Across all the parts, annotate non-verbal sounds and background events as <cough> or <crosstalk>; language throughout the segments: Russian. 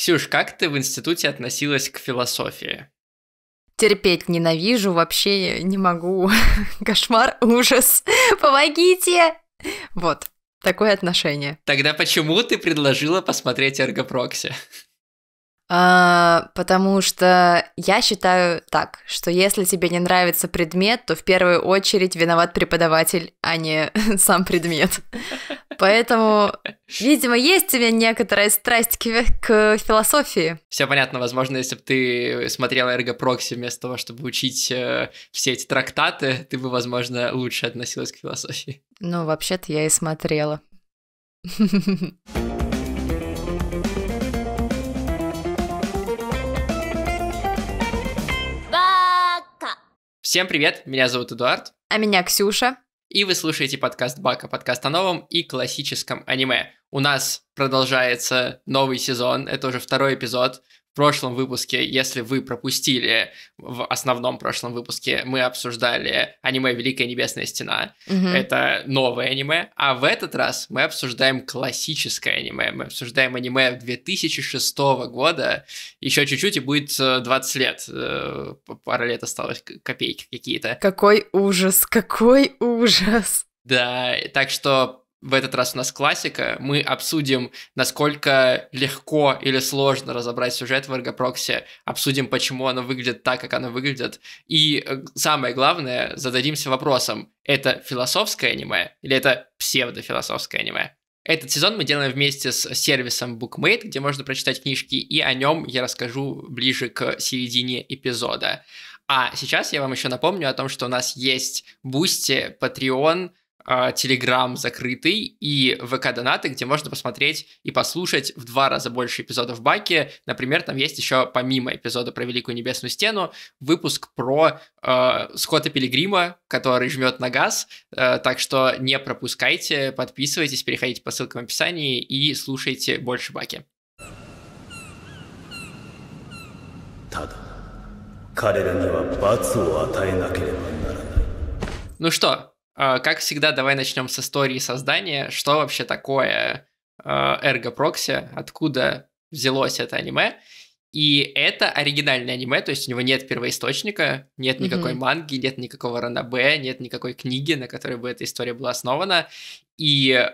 Ксюш, как ты в институте относилась к философии? терпеть ненавижу, вообще не могу. <laughs> Кошмар, ужас, помогите! Вот, такое отношение. Тогда почему ты предложила посмотреть Эргопрокси? А, потому что я считаю так, что если тебе не нравится предмет, то в первую очередь виноват преподаватель, а не <laughs> сам предмет. Поэтому, видимо, есть у тебя некоторая страсть к, к философии. Все понятно, возможно, если бы ты смотрела эргопрокси вместо того, чтобы учить э, все эти трактаты, ты бы, возможно, лучше относилась к философии. Ну, вообще-то я и смотрела. <laughs> Всем привет, меня зовут Эдуард. А меня Ксюша. И вы слушаете подкаст Бака, подкаст о новом и классическом аниме. У нас продолжается новый сезон, это уже второй эпизод прошлом выпуске, если вы пропустили, в основном прошлом выпуске мы обсуждали аниме «Великая небесная стена». Угу. Это новое аниме. А в этот раз мы обсуждаем классическое аниме. Мы обсуждаем аниме 2006 года. Еще чуть-чуть и будет 20 э, лет. Э, пара лет осталось, копейки какие-то. Какой ужас, какой ужас. Да, так что в этот раз у нас классика. Мы обсудим, насколько легко или сложно разобрать сюжет в эргопрокси, обсудим, почему оно выглядит так, как оно выглядит, и э, самое главное, зададимся вопросом, это философское аниме или это псевдофилософское аниме? Этот сезон мы делаем вместе с сервисом BookMate, где можно прочитать книжки, и о нем я расскажу ближе к середине эпизода. А сейчас я вам еще напомню о том, что у нас есть Бусти, Patreon, а, Телеграм закрытый и ВК-донаты, где можно посмотреть и послушать в два раза больше эпизодов Баки. Например, там есть еще, помимо эпизода про Великую Небесную Стену, выпуск про э, Скотта Пилигрима, который жмет на газ. Э, так что не пропускайте, подписывайтесь, переходите по ссылкам в описании и слушайте больше Баки. Ну что, а, как всегда, давай начнем с истории создания. Что вообще такое Ergo а, прокси? Откуда взялось это аниме? И это оригинальное аниме, то есть у него нет первоисточника, нет никакой mm-hmm. манги, нет никакого ранобэ, нет никакой книги, на которой бы эта история была основана. И э,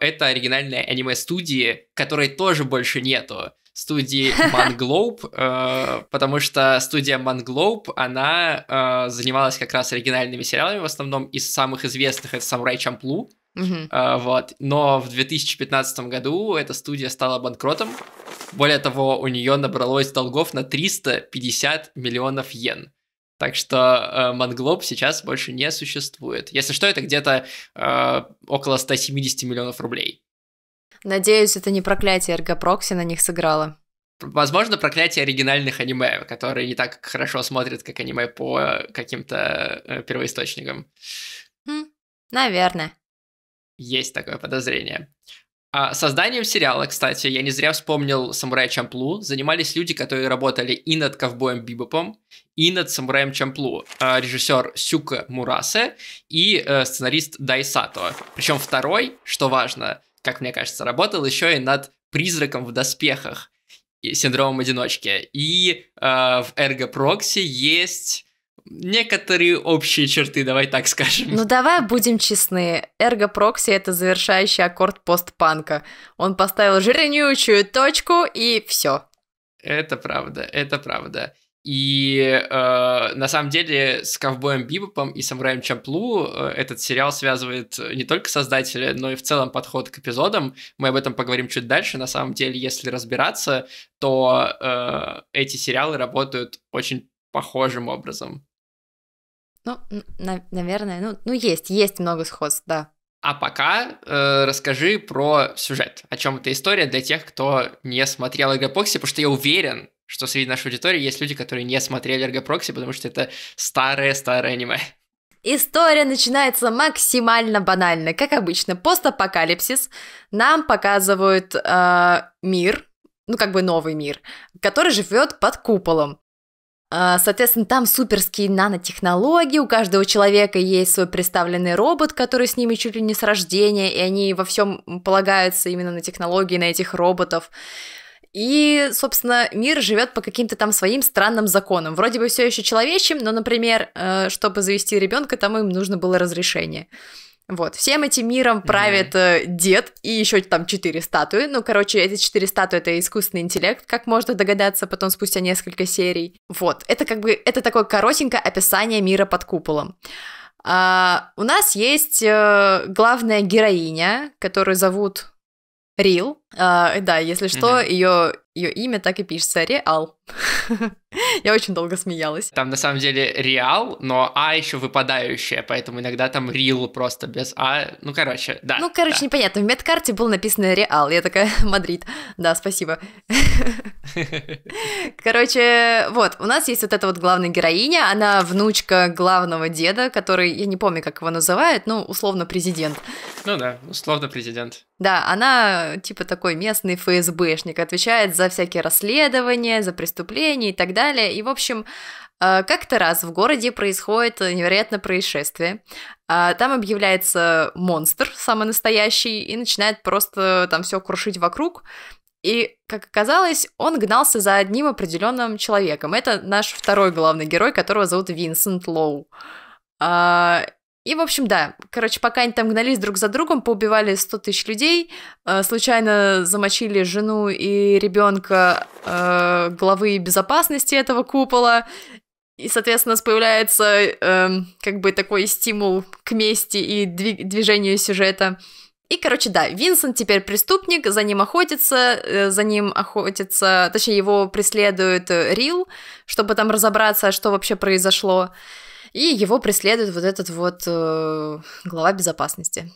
это оригинальное аниме студии, которой тоже больше нету студии Manglove, э, потому что студия Manglove, она э, занималась как раз оригинальными сериалами, в основном из самых известных это «Самурай Чамплу», Uh-huh. вот. Но в 2015 году эта студия стала банкротом. Более того, у нее набралось долгов на 350 миллионов йен. Так что Монглоб сейчас больше не существует. Если что, это где-то uh, около 170 миллионов рублей. Надеюсь, это не проклятие эргопрокси на них сыграло. Возможно, проклятие оригинальных аниме, которые не так хорошо смотрят, как аниме по э, каким-то э, первоисточникам. Хм, наверное. Есть такое подозрение. А созданием сериала, кстати, я не зря вспомнил Самурая Чамплу», занимались люди, которые работали и над «Ковбоем Бибопом», и над «Самураем Чамплу», а, режиссер Сюка Мурасе и э, сценарист Дайсато. Причем второй, что важно, как мне кажется, работал еще и над призраком в доспехах и синдромом одиночки. И э, в Ergo Proxy есть некоторые общие черты, давай так скажем. Ну давай будем честны, Ergo Proxy это завершающий аккорд постпанка. Он поставил жирнючую точку и все. Это правда, это правда. И э, на самом деле с ковбоем Бибопом и самураем Чамплу э, этот сериал связывает не только создатели, но и в целом подход к эпизодам. Мы об этом поговорим чуть дальше. На самом деле, если разбираться, то э, эти сериалы работают очень похожим образом. Ну, на- наверное, ну, ну есть, есть много сходств, да. А пока э, расскажи про сюжет. О чем эта история для тех, кто не смотрел Эгопокси, потому что я уверен, что среди нашей аудитории есть люди, которые не смотрели Эргопрокси, потому что это старое-старое аниме. История начинается максимально банально, как обычно. Постапокалипсис нам показывают э, мир, ну как бы новый мир, который живет под куполом. Э, соответственно, там суперские нанотехнологии, у каждого человека есть свой представленный робот, который с ними чуть ли не с рождения, и они во всем полагаются именно на технологии, на этих роботов. И, собственно, мир живет по каким-то там своим странным законам. Вроде бы все еще человечьим, но, например, э, чтобы завести ребенка, там им нужно было разрешение. Вот, всем этим миром правит mm дед и еще там четыре статуи. Ну, короче, эти четыре статуи это искусственный интеллект, как можно догадаться потом спустя несколько серий. Вот, это как бы, это такое коротенькое описание мира под куполом. А, у нас есть э, главная героиня, которую зовут Рил. А, да, если что, mm-hmm. ее ее имя так и пишется Реал. <laughs> Я очень долго смеялась. Там на самом деле Реал, но А еще выпадающая, поэтому иногда там Рил просто без А. Ну, короче, да. Ну, короче, да. непонятно. В медкарте было написано Реал. Я такая, <laughs> Мадрид. Да, спасибо. <laughs> короче, вот, у нас есть вот эта вот главная героиня. Она внучка главного деда, который, я не помню, как его называют, ну, условно, президент. Ну да, условно, президент. Да, она типа такой такой местный ФСБшник, отвечает за всякие расследования, за преступления и так далее. И, в общем, э, как-то раз в городе происходит невероятное происшествие. Э, там объявляется монстр, самый настоящий, и начинает просто там все крушить вокруг. И, как оказалось, он гнался за одним определенным человеком. Это наш второй главный герой, которого зовут Винсент Лоу. Э, и, в общем, да, короче, пока они там гнались друг за другом, поубивали 100 тысяч людей, э, случайно замочили жену и ребенка э, главы безопасности этого купола, и, соответственно, появляется э, как бы такой стимул к мести и двиг- движению сюжета. И, короче, да, Винсент теперь преступник, за ним охотится, э, за ним охотится, точнее, его преследует Рил, чтобы там разобраться, что вообще произошло. И его преследует вот этот вот э, глава безопасности.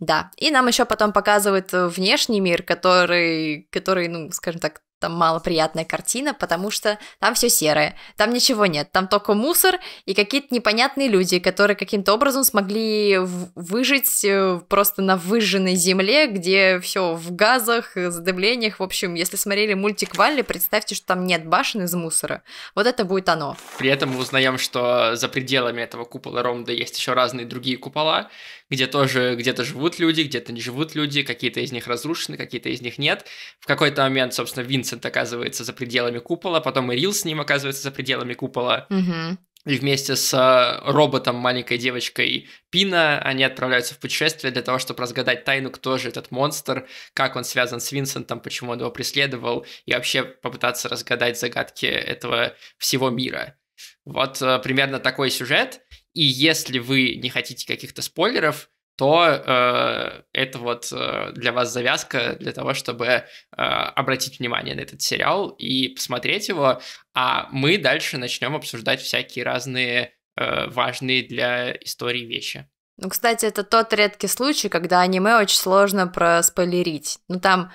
Да, и нам еще потом показывают э, внешний мир, который, который, ну, скажем так, там малоприятная картина, потому что там все серое, там ничего нет, там только мусор и какие-то непонятные люди, которые каким-то образом смогли выжить э, просто на выжженной земле, где все в газах, э, задымлениях. В общем, если смотрели мультик Валли, представьте, что там нет башен из мусора. Вот это будет оно. При этом мы узнаем, что за пределами этого купола Ромда есть еще разные другие купола, где тоже где-то живут люди, где-то не живут люди, какие-то из них разрушены, какие-то из них нет. В какой-то момент, собственно, Винсент Винсент оказывается за пределами купола, потом Ирил с ним оказывается за пределами купола. Угу. И вместе с э, роботом, маленькой девочкой Пина, они отправляются в путешествие для того, чтобы разгадать тайну, кто же этот монстр, как он связан с Винсентом, почему он его преследовал, и вообще попытаться разгадать загадки этого всего мира. Вот э, примерно такой сюжет. И если вы не хотите каких-то спойлеров, то э, это вот э, для вас завязка для того, чтобы э, обратить внимание на этот сериал и посмотреть его, а мы дальше начнем обсуждать всякие разные э, важные для истории вещи. Ну, кстати, это тот редкий случай, когда аниме очень сложно проспойлерить. Ну, там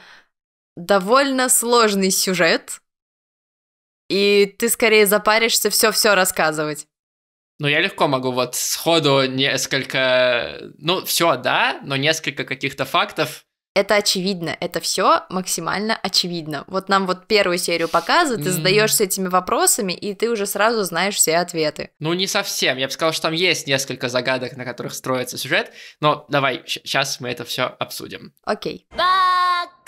довольно сложный сюжет, и ты скорее запаришься все-все рассказывать. Ну, я легко могу вот сходу несколько... Ну, все, да, но несколько каких-то фактов это очевидно, это все максимально очевидно. Вот нам вот первую серию показывают, ты задаешься этими вопросами, и ты уже сразу знаешь все ответы. Ну, не совсем. Я бы сказал, что там есть несколько загадок, на которых строится сюжет, но давай, сейчас мы это все обсудим. Окей. Okay.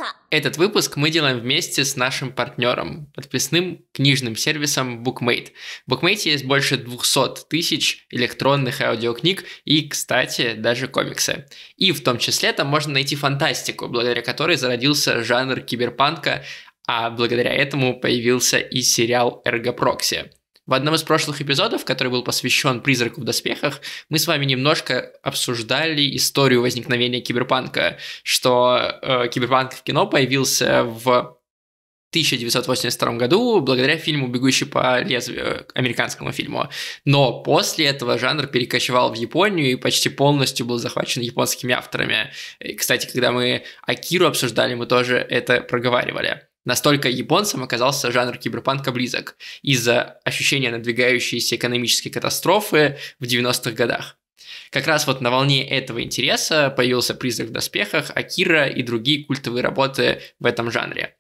Пока. Этот выпуск мы делаем вместе с нашим партнером, подписным книжным сервисом BookMate. В BookMate есть больше 200 тысяч электронных аудиокниг и, кстати, даже комиксы. И в том числе там можно найти фантастику, благодаря которой зародился жанр киберпанка, а благодаря этому появился и сериал «Эргопрокси». В одном из прошлых эпизодов, который был посвящен призраку в доспехах, мы с вами немножко обсуждали историю возникновения киберпанка, что э, киберпанк в кино появился в 1982 году благодаря фильму «Бегущий по лезвию», американскому фильму. Но после этого жанр перекочевал в Японию и почти полностью был захвачен японскими авторами. И, кстати, когда мы Акиру обсуждали, мы тоже это проговаривали. Настолько японцам оказался жанр киберпанка близок из-за ощущения надвигающейся экономической катастрофы в 90-х годах. Как раз вот на волне этого интереса появился «Призрак в доспехах», «Акира» и другие культовые работы в этом жанре.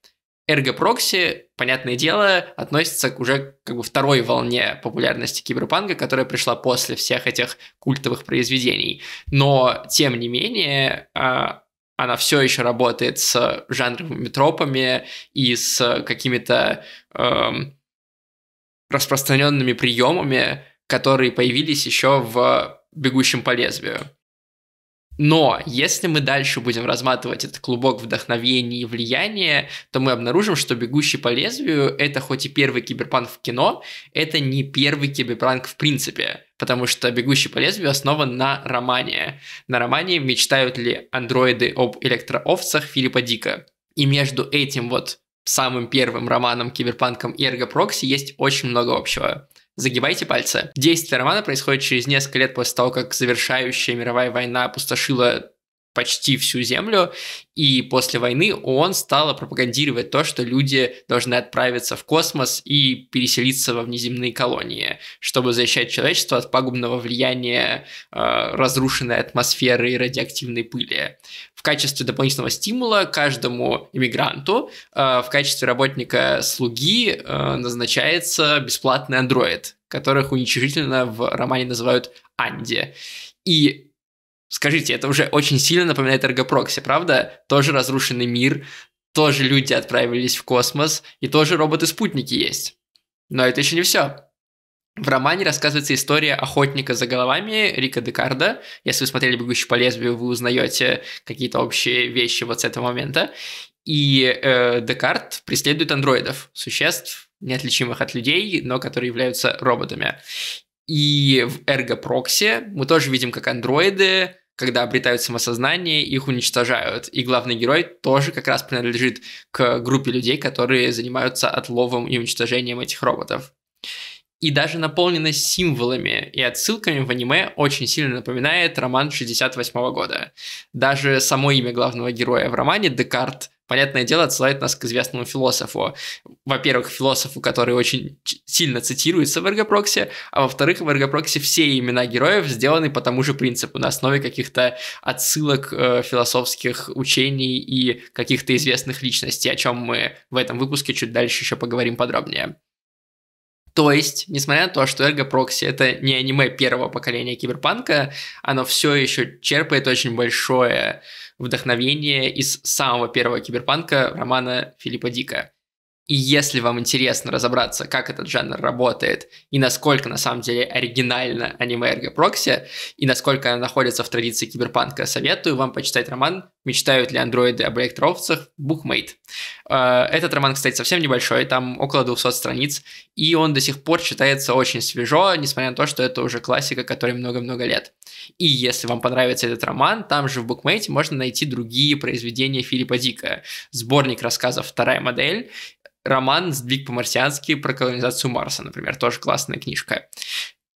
Эрго Прокси, понятное дело, относится к уже как бы второй волне популярности киберпанка, которая пришла после всех этих культовых произведений. Но, тем не менее, а, она все еще работает с жанровыми тропами и с какими-то эм, распространенными приемами, которые появились еще в «Бегущем по лезвию». Но если мы дальше будем разматывать этот клубок вдохновения и влияния, то мы обнаружим, что «Бегущий по лезвию» — это хоть и первый киберпанк в кино, это не первый киберпанк в принципе, потому что «Бегущий по лезвию» основан на романе. На романе «Мечтают ли андроиды об электроовцах» Филиппа Дика. И между этим вот самым первым романом киберпанком и эрго прокси есть очень много общего. Загибайте пальцы. Действие романа происходит через несколько лет после того, как завершающая мировая война опустошила почти всю землю, и после войны ООН стала пропагандировать то, что люди должны отправиться в космос и переселиться во внеземные колонии, чтобы защищать человечество от пагубного влияния э, разрушенной атмосферы и радиоактивной пыли. В качестве дополнительного стимула каждому иммигранту э, в качестве работника-слуги э, назначается бесплатный андроид, которых уничижительно в романе называют Анди. И Скажите, это уже очень сильно напоминает эргопрокси, правда? Тоже разрушенный мир, тоже люди отправились в космос, и тоже роботы-спутники есть. Но это еще не все. В романе рассказывается история охотника за головами Рика Декарда. Если вы смотрели «Бегущий по лезвию», вы узнаете какие-то общие вещи вот с этого момента. И э, Декарт преследует андроидов, существ, неотличимых от людей, но которые являются роботами. И в Эрго Прокси мы тоже видим, как андроиды когда обретают самосознание, их уничтожают. И главный герой тоже как раз принадлежит к группе людей, которые занимаются отловом и уничтожением этих роботов. И даже наполненность символами и отсылками в аниме очень сильно напоминает роман 68 года. Даже само имя главного героя в романе, Декарт, понятное дело, отсылает нас к известному философу. Во-первых, философу, который очень сильно цитируется в эргопроксе, а во-вторых, в эргопроксе все имена героев сделаны по тому же принципу, на основе каких-то отсылок э, философских учений и каких-то известных личностей, о чем мы в этом выпуске чуть дальше еще поговорим подробнее. То есть, несмотря на то, что Ergo Proxy это не аниме первого поколения киберпанка, оно все еще черпает очень большое вдохновение из самого первого киберпанка романа Филиппа Дика. И если вам интересно разобраться, как этот жанр работает и насколько на самом деле оригинально аниме Эрго Прокси и насколько она находится в традиции киберпанка, советую вам почитать роман «Мечтают ли андроиды об электроовцах» Букмейт. Э, этот роман, кстати, совсем небольшой, там около 200 страниц, и он до сих пор читается очень свежо, несмотря на то, что это уже классика, которой много-много лет. И если вам понравится этот роман, там же в Букмейте можно найти другие произведения Филиппа Дика. Сборник рассказов «Вторая модель», роман «Сдвиг по-марсиански» про колонизацию Марса, например, тоже классная книжка.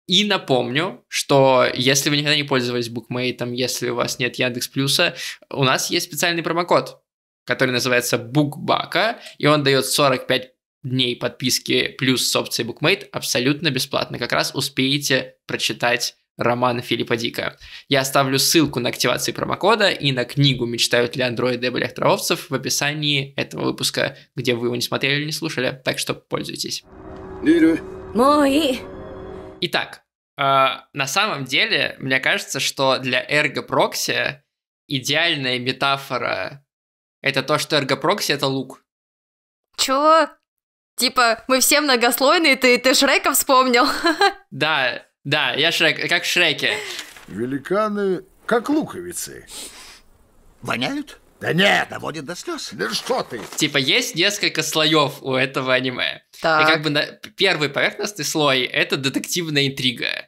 И напомню, что если вы никогда не пользовались букмейтом, если у вас нет Яндекс Плюса, у нас есть специальный промокод, который называется Букбака, и он дает 45 дней подписки плюс с опцией букмейт абсолютно бесплатно. Как раз успеете прочитать Роман Филиппа Дика. Я оставлю ссылку на активацию промокода и на книгу «Мечтают ли андроиды об электроовцев» в описании этого выпуска, где вы его не смотрели или не слушали, так что пользуйтесь. Мой. Итак, э, на самом деле, мне кажется, что для эргопрокси идеальная метафора — это то, что эргопрокси — это лук. Чё? Типа, мы все многослойные, ты, ты Шрека вспомнил. <laughs> Да, да, я Шрек, как в Шреке. Великаны как луковицы. Воняют? Да нет, доводит до слез. Да что ты? Типа есть несколько слоев у этого аниме. Так. И как бы на... первый поверхностный слой это детективная интрига.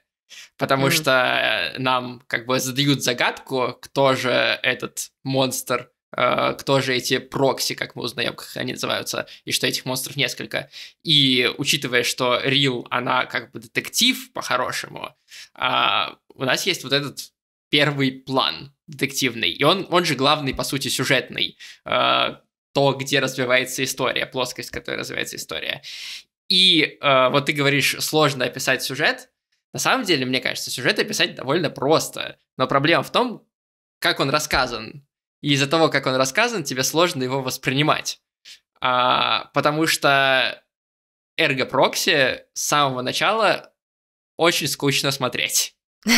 Потому mm. что нам как бы задают загадку, кто же этот монстр, Э, кто же эти прокси, как мы узнаем, как они называются, и что этих монстров несколько. И учитывая, что Рил, она как бы детектив по-хорошему, а, у нас есть вот этот первый план детективный, и он, он же главный, по сути, сюжетный, э, то, где развивается история, плоскость, в которой развивается история. И э, вот ты говоришь, сложно описать сюжет. На самом деле, мне кажется, сюжет описать довольно просто. Но проблема в том, как он рассказан. И из-за того, как он рассказан, тебе сложно его воспринимать. А, потому что эрго-прокси с самого начала очень скучно смотреть. <laughs>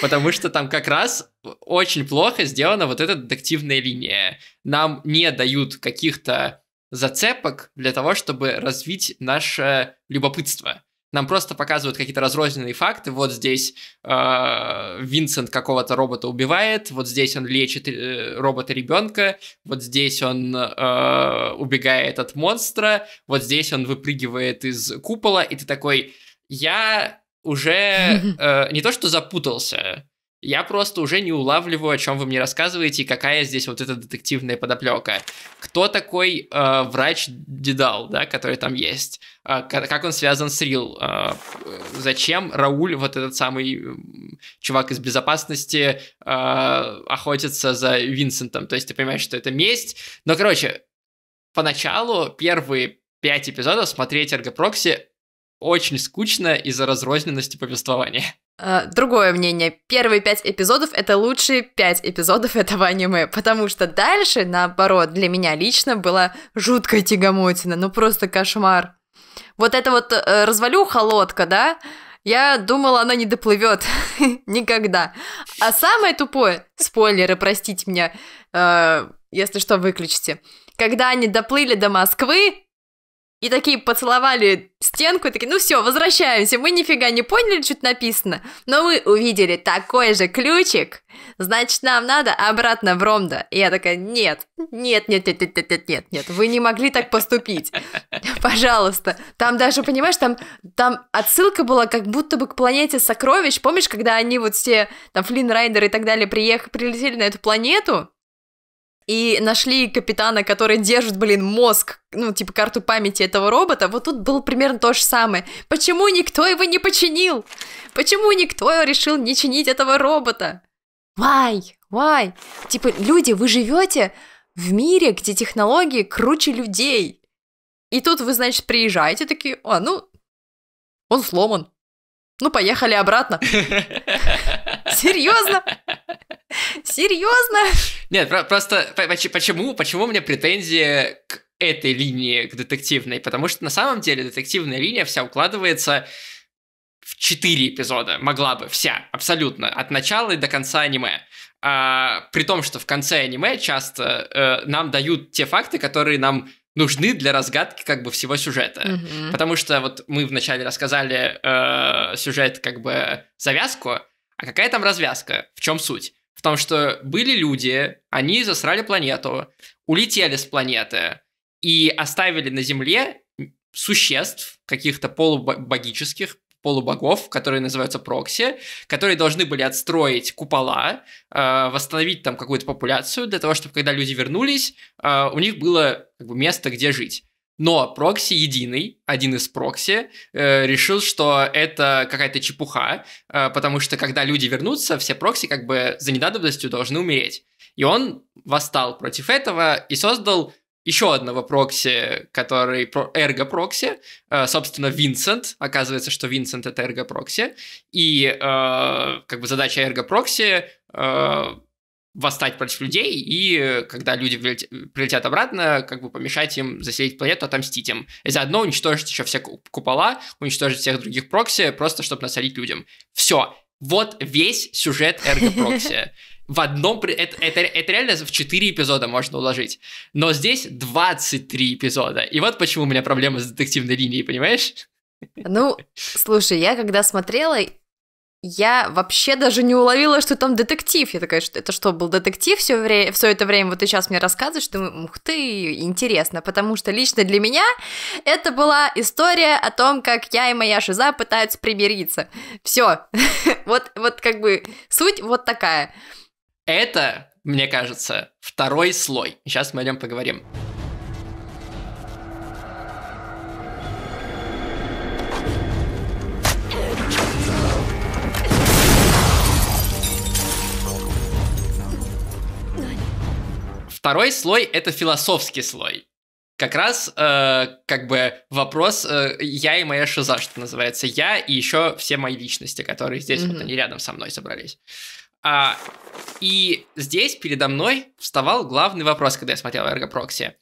Потому что там как раз очень плохо сделана вот эта детективная линия. Нам не дают каких-то зацепок для того, чтобы развить наше любопытство. Нам просто показывают какие-то разрозненные факты. Вот здесь э, Винсент какого-то робота убивает, вот здесь он лечит э, робота-ребенка, вот здесь он э, убегает от монстра, вот здесь он выпрыгивает из купола, и ты такой, я уже <laughs> э, не то что запутался, я просто уже не улавливаю, о чем вы мне рассказываете и какая здесь вот эта детективная подоплека. Кто такой э, врач Дедал, да, который там есть? Э, как он связан с Рил? Э, э зачем Рауль, вот этот самый чувак из безопасности, э, охотится за Винсентом? То есть ты понимаешь, что это месть. Но, короче, поначалу первые пять эпизодов смотреть Эрго Прокси очень скучно из-за разрозненности повествования. Э, другое мнение. Первые пять эпизодов — это лучшие пять эпизодов <laughs> этого аниме, потому что дальше, наоборот, для меня лично была жуткая тягомотина, ну просто кошмар. Вот это вот э, развалюха лодка, да, я думала, она не доплывет <laughs> никогда. А самое тупое, спойлеры, простите меня, э, если что, выключите. Когда они доплыли до Москвы, и такие поцеловали стенку, и такие, ну все, возвращаемся, мы нифига не поняли, что написано, но мы увидели такой же ключик, значит, нам надо обратно в Ромда. И я такая, нет, нет, нет, нет, нет, нет, нет, нет, вы не могли так поступить, <laughs> пожалуйста. Там даже, понимаешь, там, там отсылка была как будто бы к планете сокровищ, помнишь, когда они вот все, там, Флинн Райдер и так далее приехали, прилетели на эту планету, и нашли капитана, который держит, блин, мозг, ну, типа, карту памяти этого робота, вот тут было примерно то же самое. Почему никто его не починил? Почему никто решил не чинить этого робота? Why? Why? Типа, люди, вы живете в мире, где технологии круче людей. И тут вы, значит, приезжаете такие, а, ну, он сломан. Ну, поехали обратно. <laughs> Серьезно? Серьезно? Нет, просто почему, почему у меня претензии к этой линии, к детективной? Потому что на самом деле детективная линия вся укладывается в четыре эпизода, могла бы, вся, абсолютно, от начала и до конца аниме. А, при том, что в конце аниме часто э, нам дают те факты, которые нам нужны для разгадки как бы всего сюжета. Mm-hmm. Потому что вот мы вначале рассказали э, сюжет как бы завязку, а какая там развязка, в чем суть? Потому что были люди, они засрали планету, улетели с планеты и оставили на Земле существ, каких-то полубогических, полубогов, которые называются прокси, которые должны были отстроить купола, э, восстановить там какую-то популяцию для того, чтобы когда люди вернулись, э, у них было как бы, место, где жить. Но прокси единый, один из прокси, э, решил, что это какая-то чепуха, э, потому что когда люди вернутся, все прокси как бы за ненадобностью должны умереть. И он восстал против этого и создал еще одного прокси, который эрго-прокси, э, собственно, Винсент. Оказывается, что Винсент — это эрго-прокси. И э, как бы задача эрго-прокси э, восстать против людей, и э, когда люди прилетят обратно, как бы помешать им заселить планету, отомстить им. И заодно уничтожить еще все купола, уничтожить всех других прокси, просто чтобы насолить людям. Все. Вот весь сюжет эрго-прокси. <laughs> В одном... Это, это, это реально в 4 эпизода можно уложить. Но здесь 23 эпизода. И вот почему у меня проблема с детективной линией, понимаешь? Ну, слушай, я когда смотрела, я вообще даже не уловила, что там детектив. Я такая, что это что, был детектив все, время, все это время? Вот ты сейчас мне рассказываешь, что ух ты, интересно, потому что лично для меня это была история о том, как я и моя шиза пытаются примириться. Все, <laughs> вот, вот как бы суть вот такая. Это, мне кажется, второй слой. Сейчас мы о нем поговорим. Второй слой это философский слой. Как раз э, как бы вопрос э, я и моя шиза, что называется, я и еще все мои личности, которые здесь mm-hmm. вот они рядом со мной собрались. А, и здесь передо мной вставал главный вопрос, когда я смотрел Эргопрокси.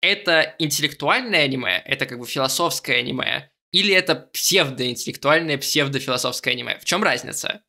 Это интеллектуальное аниме, это как бы философское аниме, или это псевдоинтеллектуальное, псевдофилософское аниме? В чем разница?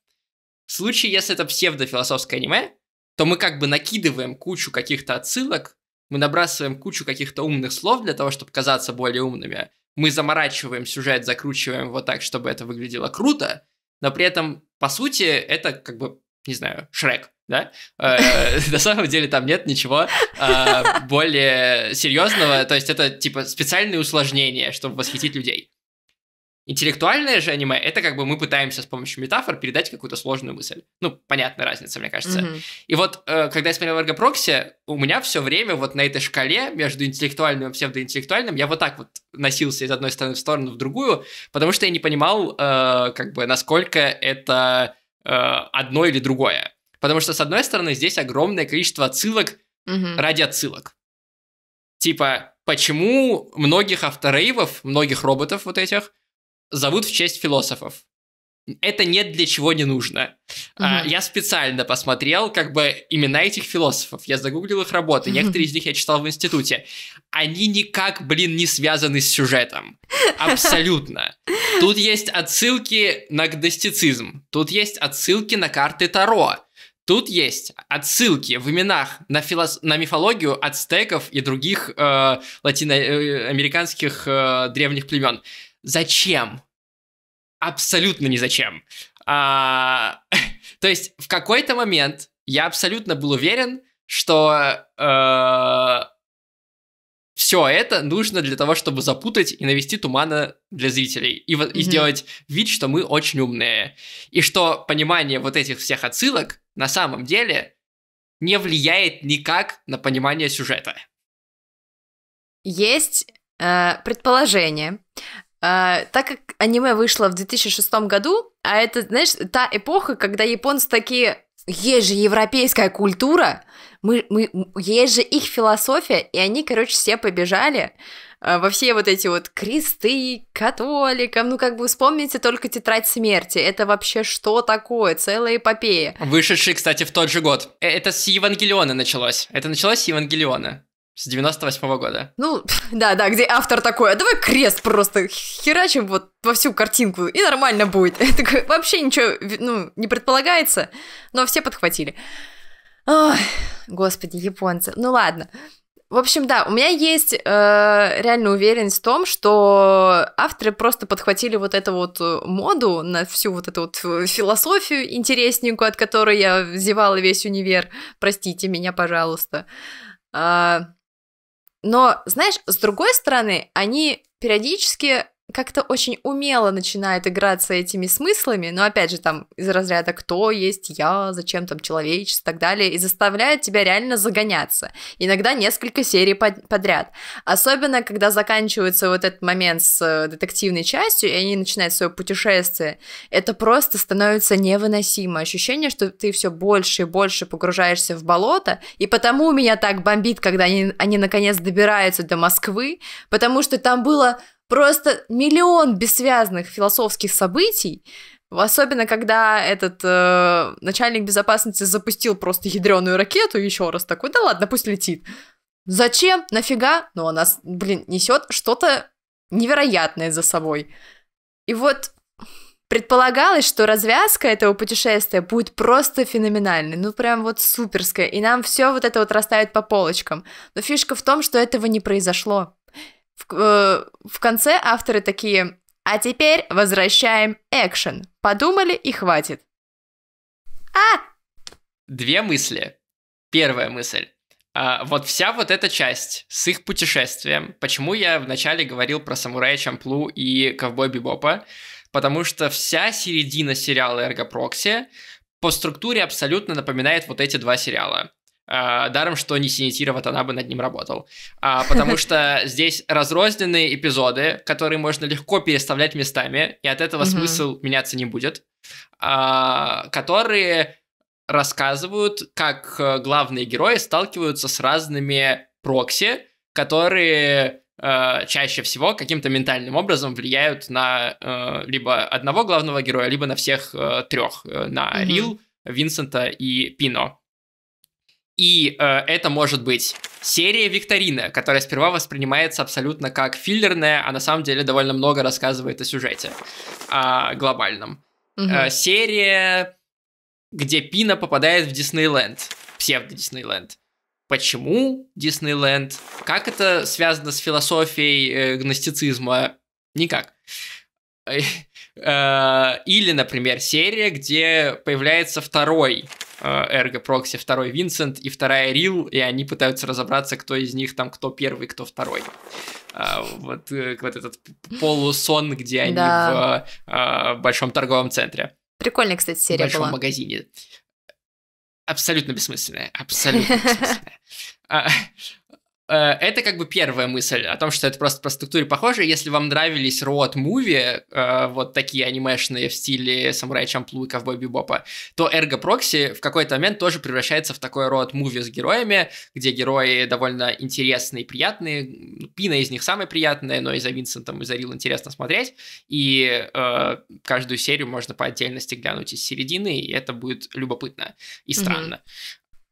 В случае, если это псевдофилософское аниме, то мы как бы накидываем кучу каких-то отсылок, мы набрасываем кучу каких-то умных слов для того, чтобы казаться более умными, мы заморачиваем сюжет, закручиваем вот так, чтобы это выглядело круто, но при этом, по сути, это как бы, не знаю, Шрек, да? Э, <laughs> на самом деле там нет ничего э, более серьезного, то есть это типа специальные усложнения, чтобы восхитить людей. Интеллектуальное же аниме это как бы мы пытаемся с помощью метафор передать какую-то сложную мысль. Ну, понятная разница, мне кажется. Mm-hmm. И вот, э, когда я смотрел Эрго Прокси, у меня все время вот на этой шкале между интеллектуальным и псевдоинтеллектуальным я вот так вот носился из одной стороны в сторону в другую, потому что я не понимал, э, как бы, насколько это э, одно или другое. Потому что, с одной стороны, здесь огромное количество отсылок mm-hmm. ради отсылок. Типа, почему многих авторейвов, многих роботов вот этих, зовут в честь философов. Это нет для чего не нужно. Угу. А, я специально посмотрел как бы имена этих философов. Я загуглил их работы. Некоторые из них я читал в институте. Они никак, блин, не связаны с сюжетом. Абсолютно. Тут есть отсылки на гностицизм. Тут есть отсылки на карты Таро. Тут есть отсылки в именах на, филос... на мифологию ацтеков и других э, латиноамериканских э, э, древних племен. Зачем? Абсолютно не зачем. А, <laughs> то есть в какой-то момент я абсолютно был уверен, что э, все это нужно для того, чтобы запутать и навести тумана для зрителей. И, mm-hmm. и сделать вид, что мы очень умные. И что понимание вот этих всех отсылок на самом деле не влияет никак на понимание сюжета. Есть э, предположение, а, так как аниме вышло в 2006 году, а это, знаешь, та эпоха, когда японцы такие, есть же европейская культура, мы, мы, есть же их философия, и они, короче, все побежали а, во все вот эти вот кресты, католикам, ну как бы вспомните только «Тетрадь смерти», это вообще что такое, целая эпопея. Вышедший, кстати, в тот же год. Э, это с Евангелиона началось, это началось с Евангелиона. С 98 -го года. Ну, <laughs> да, да, где автор такой, а давай крест просто херачим вот во всю картинку, и нормально будет. <laughs> вообще ничего, ну, не предполагается, но все подхватили. Ой, господи, японцы. Ну ладно. В общем, да, у меня есть э, реально уверенность в том, что авторы просто подхватили вот эту вот э, моду на всю вот эту вот э, философию интересненькую, от которой я взевала весь универ. Простите меня, пожалуйста. Э, но, знаешь, с другой стороны, они периодически как-то очень умело начинает играться этими смыслами, но опять же там из разряда «кто есть я», «зачем там человечество» и так далее, и заставляет тебя реально загоняться. Иногда несколько серий под подряд. Особенно, когда заканчивается вот этот момент с э, детективной частью, и они начинают свое путешествие, это просто становится невыносимо. Ощущение, что ты все больше и больше погружаешься в болото, и потому меня так бомбит, когда они, они наконец добираются до Москвы, потому что там было просто миллион бессвязных философских событий, Особенно, когда этот э, начальник безопасности запустил просто ядреную ракету еще раз такой, да ладно, пусть летит. Зачем? Нафига? Но ну, она, блин, несет что-то невероятное за собой. И вот предполагалось, что развязка этого путешествия будет просто феноменальной, ну прям вот суперская, и нам все вот это вот растает по полочкам. Но фишка в том, что этого не произошло. В, э, в конце авторы такие, а теперь возвращаем экшен. Подумали и хватит. А! Две мысли. Первая мысль. А, вот вся вот эта часть с их путешествием. Почему я вначале говорил про самурая Чамплу и ковбой Бибопа? Потому что вся середина сериала Эрго Прокси по структуре абсолютно напоминает вот эти два сериала. А, даром, что не она бы над ним работал. А, потому <laughs> что здесь разрозненные эпизоды, которые можно легко переставлять местами, и от этого угу. смысл меняться не будет, а, которые рассказывают, как э, главные герои сталкиваются с разными прокси, которые э, чаще всего каким-то ментальным образом влияют на э, либо одного главного героя, либо на всех э, трех, э, на mm-hmm. Рил, Винсента и Пино. И э, это может быть серия викторина, которая сперва воспринимается абсолютно как филлерная, а на самом деле довольно много рассказывает о сюжете э, глобальном. Угу. Э, серия, где Пина попадает в Диснейленд, псевдо-Диснейленд. Почему Диснейленд? Как это связано с философией э, гностицизма? Никак. Э, <laughs> Э, или, например, серия, где появляется второй э, Эрго Прокси, второй Винсент и вторая Рил, и они пытаются разобраться, кто из них там, кто первый, кто второй. Э, вот, вот этот полусон, где они да. в, в большом торговом центре. Прикольная, кстати, серия была. В большом была. магазине. Абсолютно бессмысленная. <laughs> Абсолютно бессмысленная. А, Э, это как бы первая мысль о том, что это просто по структуре похоже. Если вам нравились роуд муви, э, вот такие анимешные в стиле Самурай Чамплу и Ковбой Бибопа, то Эрго Прокси в какой-то момент тоже превращается в такой роуд муви с героями, где герои довольно интересные и приятные. Пина из них самая приятная, но и за Винсентом, и за Рил интересно смотреть. И э, каждую серию можно по отдельности глянуть из середины, и это будет любопытно и странно.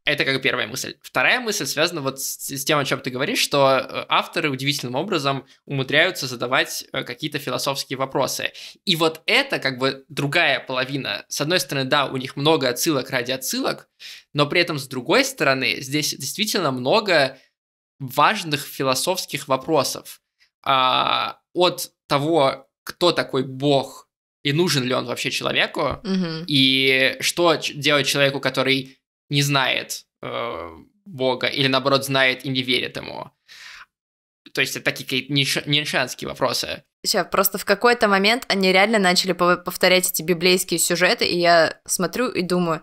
Это как первая мысль. Вторая мысль связана вот с, тем, о чем ты говоришь, что э, авторы удивительным образом умудряются задавать э, какие-то философские вопросы. И вот это как бы другая половина. С одной стороны, да, у них много отсылок ради отсылок, но при этом с другой стороны, здесь действительно много важных философских вопросов. А, от того, кто такой Бог и нужен ли он вообще человеку, угу. и что делать человеку, который не знает э, Бога или, наоборот, знает и не верит ему. То есть это такие неншанские вопросы. Сейчас, просто в какой-то момент они реально начали повторять эти библейские сюжеты, и я смотрю и думаю,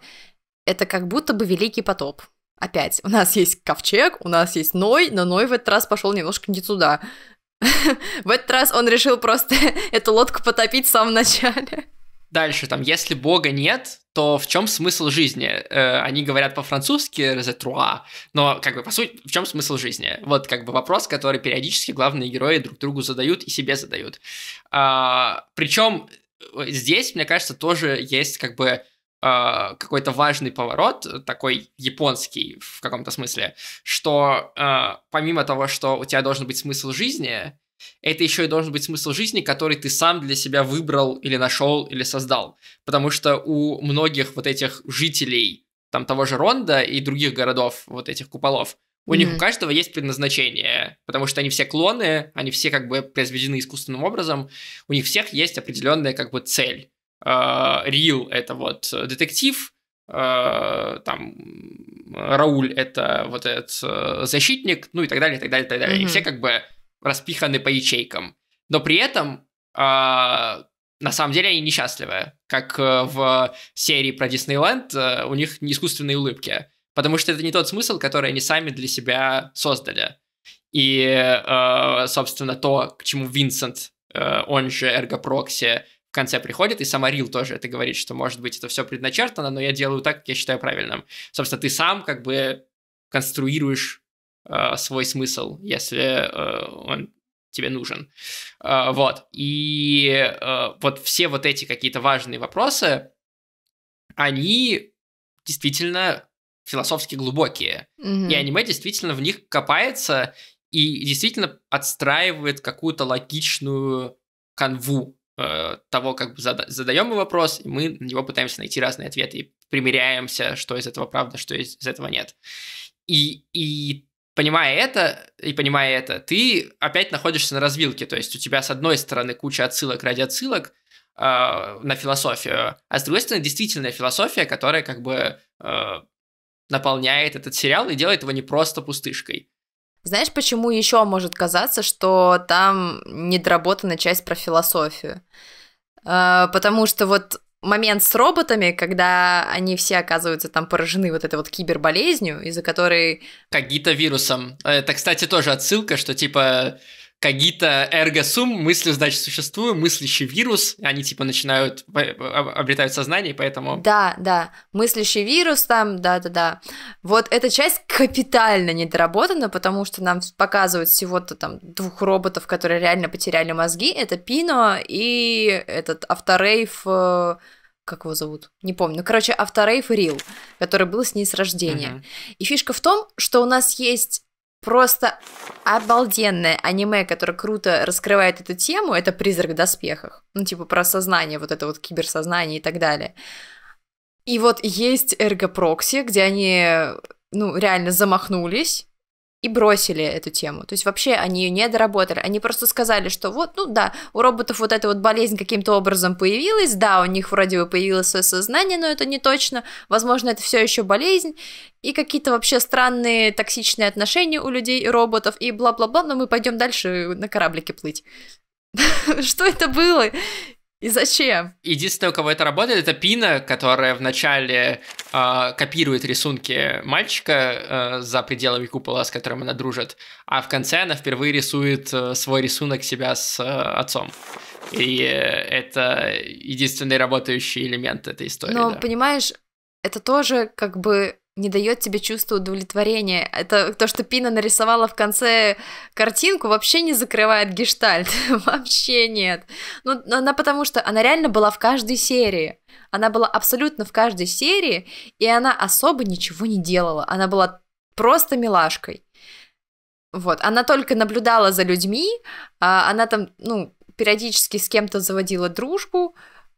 это как будто бы великий потоп. Опять, у нас есть ковчег, у нас есть Ной, но Ной в этот раз пошел немножко не туда. <laughs> В этот раз он решил просто <laughs> эту лодку потопить в самом начале. Дальше, там, если Бога нет, то в чем смысл жизни? Э, они говорят по-французски «резетруа», но, как бы, по сути, в чем смысл жизни? Вот, как бы, вопрос, который периодически главные герои друг другу задают и себе задают. А, причем э, здесь, мне кажется, тоже есть, как бы, Uh, какой-то важный поворот, такой японский в каком-то смысле, что uh, помимо того, что у тебя должен быть смысл жизни, это еще и должен быть смысл жизни, который ты сам для себя выбрал или нашел или создал. Потому что у многих вот этих жителей там того же Ронда и других городов вот этих куполов, у mm-hmm. них у каждого есть предназначение, потому что они все клоны, они все как бы произведены искусственным образом, у них всех есть определенная как бы цель. А, Рил uh, это вот детектив, uh, там Рауль это вот этот uh, защитник, ну и так далее, и так далее, и так далее. Mm-hmm. И все как бы распиханы по ячейкам. Но при этом э, на самом деле они несчастливы. Как э, в серии про Диснейленд, э, у них не искусственные улыбки. Потому что это не тот смысл, который они сами для себя создали. И, э, собственно, то, к чему Винсент, э, он же эргопрокси, в конце приходит, и сама Рил тоже это говорит, что, может быть, это все предначертано, но я делаю так, как я считаю правильным. Собственно, ты сам как бы конструируешь э, свой смысл, если э, он тебе нужен. Э, вот. И э, вот все вот эти какие-то важные вопросы, они действительно философски глубокие. Mm-hmm. И аниме действительно в них копается и действительно отстраивает какую-то логичную канву э, того, как бы зада- задаем мы вопрос, и мы на него пытаемся найти разные ответы и примеряемся, что из этого правда, что из, из этого нет. И, и понимая это и понимая это, ты опять находишься на развилке. То есть у тебя с одной стороны куча отсылок ради отсылок э, на философию, а с другой стороны действительная философия, которая как бы э, наполняет этот сериал и делает его не просто пустышкой. Знаешь, почему еще может казаться, что там недоработана часть про философию? Э, потому что вот момент с роботами, когда они все оказываются там поражены вот этой вот киберболезнью, из-за которой... Кагита вирусом. Э, это, кстати, тоже отсылка, что типа Кагита эрго сум, мысли, значит, существую, мыслящий вирус, они типа начинают, обретают сознание, поэтому... Да, да, мыслящий вирус там, да-да-да. Вот эта часть капитально недоработана, потому что нам показывают всего-то там двух роботов, которые реально потеряли мозги, это Пино и этот Авторейф э, как его зовут, не помню. Ну, короче, Авторейф Рил, который был с ней с рождения. Uh-huh. И фишка в том, что у нас есть просто обалденное аниме, которое круто раскрывает эту тему, это «Призрак в доспехах». Ну, типа про сознание, вот это вот киберсознание и так далее. И вот есть эргопрокси, где они, ну, реально замахнулись, и бросили эту тему. То есть вообще они ее не доработали. Они просто сказали, что вот, ну да, у роботов вот эта вот болезнь каким-то образом появилась, да, у них вроде бы появилось свое сознание, но это не точно. Возможно, это все еще болезнь. И какие-то вообще странные токсичные отношения у людей и роботов, и бла-бла-бла, но мы пойдем дальше на кораблике плыть. <laughs> Что это было? И зачем? Единственное, у кого это работает, это Пина, которая вначале э, копирует рисунки мальчика э, за пределами купола, с которым она дружит, а в конце она впервые рисует э, свой рисунок себя с э, отцом. И э, это единственный работающий элемент этой истории. Но, да. понимаешь, это тоже как бы не дает тебе чувство удовлетворения. Это то, что Пина нарисовала в конце картинку, вообще не закрывает гештальт. <laughs> вообще нет. Ну, она потому что она реально была в каждой серии. Она была абсолютно в каждой серии, и она особо ничего не делала. Она была просто милашкой. Вот, она только наблюдала за людьми, а она там, ну, периодически с кем-то заводила дружбу,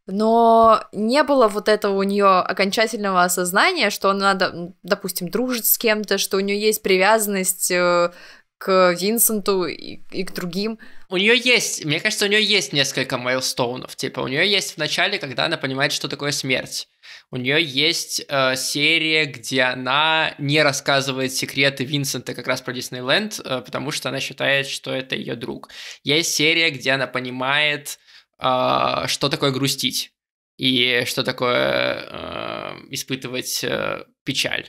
но не было вот этого у нее окончательного осознания, что она, допустим, дружит с кем-то, что у нее есть привязанность э, к Винсенту и, и к другим. У нее есть, мне кажется, у нее есть несколько майлстоунов. Типа, у нее есть в начале, когда она понимает, что такое смерть. У нее есть э, серия, где она не рассказывает секреты Винсента как раз про Диснейленд, э, потому что она считает, что это ее друг. Есть серия, где она понимает, а, что такое грустить и что такое а, испытывать э, печаль.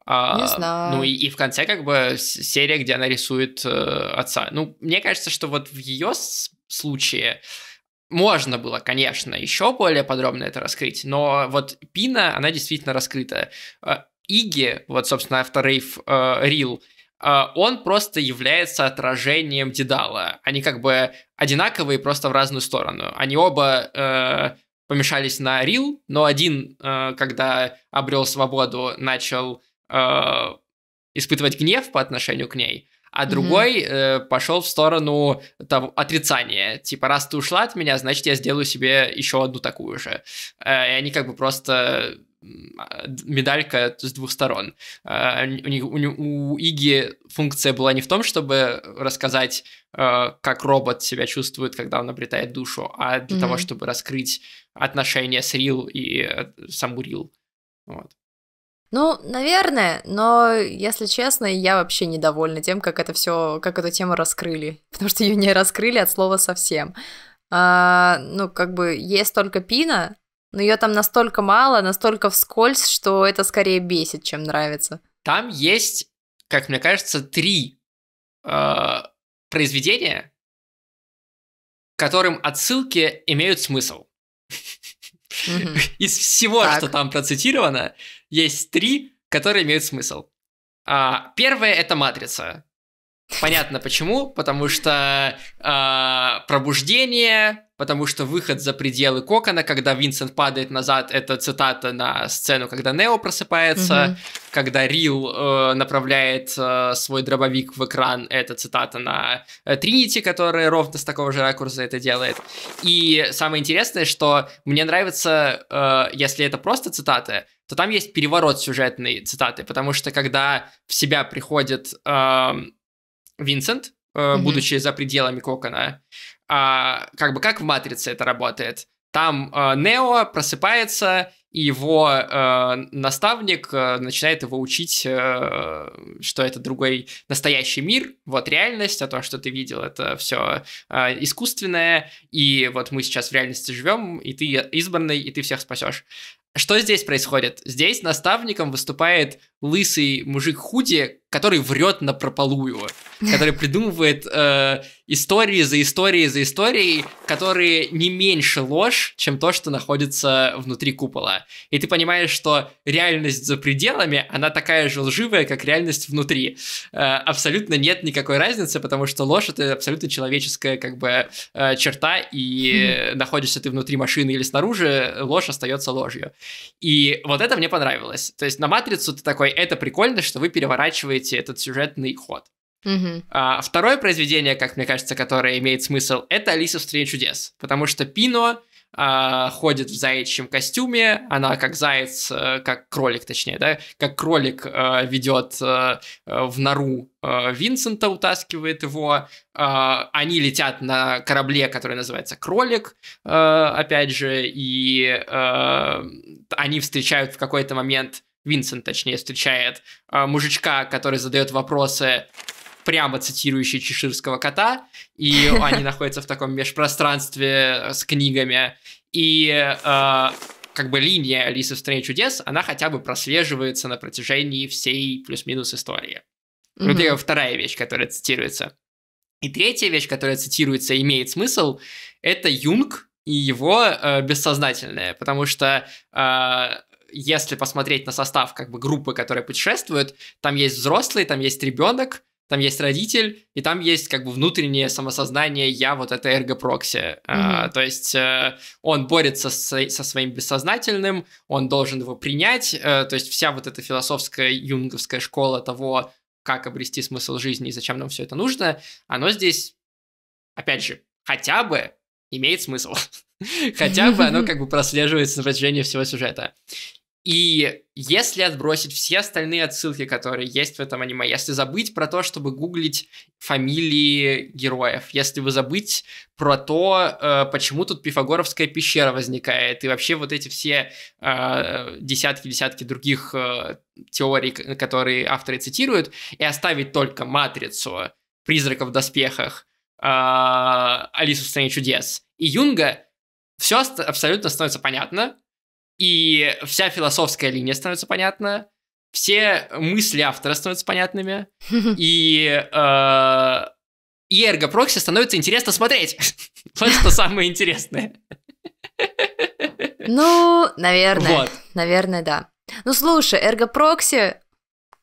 не а, ну, знаю. Ну и, и в конце как бы серия, где она рисует э, отца. Ну, мне кажется, что вот в ее случае можно было, конечно, еще более подробно это раскрыть, но вот Пина, она действительно раскрыта. Иги, вот, собственно, авторейв э, Рил, а, он просто является отражением Дедала. Они как бы одинаковые, просто в разную сторону. Они оба э, помешались на Рил, но один, э, когда обрел свободу, начал э, испытывать гнев по отношению к ней, а другой mm-hmm. э, пошел в сторону там, отрицания. Типа, раз ты ушла от меня, значит, я сделаю себе еще одну такую же. Э, и они как бы просто медалька с двух сторон. А, у, них, у, у Иги функция была не в том, чтобы рассказать, а, как робот себя чувствует, когда он обретает душу, а для mm-hmm. того, чтобы раскрыть отношения с Рил и э, саму Рил. Вот. Ну, наверное, но если честно, я вообще недовольна тем, как это все, как эту тему раскрыли, <laughs> потому что ее не раскрыли от слова совсем. А, ну, как бы есть только Пина, но ее там настолько мало, настолько вскользь, что это скорее бесит, чем нравится. Там есть, как мне кажется, три э, произведения, которым отсылки имеют смысл. <laughs> Из всего, что там процитировано, есть три, которые имеют смысл. А, первое это матрица. Понятно почему, потому что э, пробуждение, потому что выход за пределы кокона, когда Винсент падает назад, это цитата на сцену, когда Нео просыпается, угу. когда Рил э, направляет э, свой дробовик в экран, это цитата на э, Тринити, которая ровно с такого же ракурса это делает. И самое интересное, что мне нравится, э, если это просто цитаты, то там есть переворот сюжетной цитаты, потому что когда в себя приходит... Э, Винсент, mm-hmm. будучи за пределами кокона. А, как бы как в матрице это работает? Там э, Нео просыпается, и его э, наставник э, начинает его учить, э, что это другой настоящий мир, вот реальность, а то, что ты видел, это все э, искусственное, и вот мы сейчас в реальности живем, и ты избранный, и ты всех спасешь. Что здесь происходит? Здесь наставником выступает лысый мужик худи, который врет на прополую, который придумывает э, истории за истории за историей, которые не меньше ложь, чем то, что находится внутри купола. И ты понимаешь, что реальность за пределами, она такая же лживая, как реальность внутри. Э, абсолютно нет никакой разницы, потому что ложь это абсолютно человеческая как бы э, черта, и э, находишься ты внутри машины или снаружи, ложь остается ложью. И вот это мне понравилось. То есть на матрицу ты такой такой, это прикольно, что вы переворачиваете этот сюжетный ход. Угу. А, второе произведение, как мне кажется, которое имеет смысл, это «Алиса в стране чудес», потому что Пино а, ходит в заячьем костюме, она как заяц, э, как кролик, точнее, да, как кролик а, э, ведет а, э, в нору а, Винсента, утаскивает его, а, они летят на корабле, который называется «Кролик», а, опять же, и а, они встречают в какой-то момент Винсент, точнее, встречает э, мужичка, который задает вопросы, прямо цитирующий чеширского кота, и <laughs> они находятся в таком межпространстве э, с книгами, и э, как бы линия Алисы в стране чудес, она хотя бы прослеживается на протяжении всей плюс-минус истории. Mm-hmm. Это вторая вещь, которая цитируется. И третья вещь, которая цитируется и имеет смысл, это Юнг и его э, бессознательное, потому что э, если посмотреть на состав как бы группы, которая путешествует, там есть взрослый, там есть ребенок, там есть родитель, и там есть как бы внутреннее самосознание «я» вот это эргопрокси. Mm-hmm. А, то есть э, он борется со, со своим бессознательным, он должен его принять, э, то есть вся вот эта философская юнговская школа того, как обрести смысл жизни и зачем нам все это нужно, оно здесь, опять же, хотя бы имеет смысл. <laughs> Хотя бы оно как бы прослеживается на протяжении всего сюжета. И если отбросить все остальные отсылки, которые есть в этом аниме, если забыть про то, чтобы гуглить фамилии героев, если вы забыть про то, э, почему тут Пифагоровская пещера возникает, и вообще вот эти все э, десятки-десятки других э, теорий, которые авторы цитируют, и оставить только матрицу призраков в доспехах, Алису в стране чудес и Юнга, все абсолютно становится понятно, и вся философская линия становится понятна, все мысли автора становятся понятными, <laughs> и, э, Прокси становится интересно смотреть. <laughs> Вот что самое интересное. <laughs> Ну, наверное. Вот. Наверное, да. Ну, слушай, Эрго Прокси,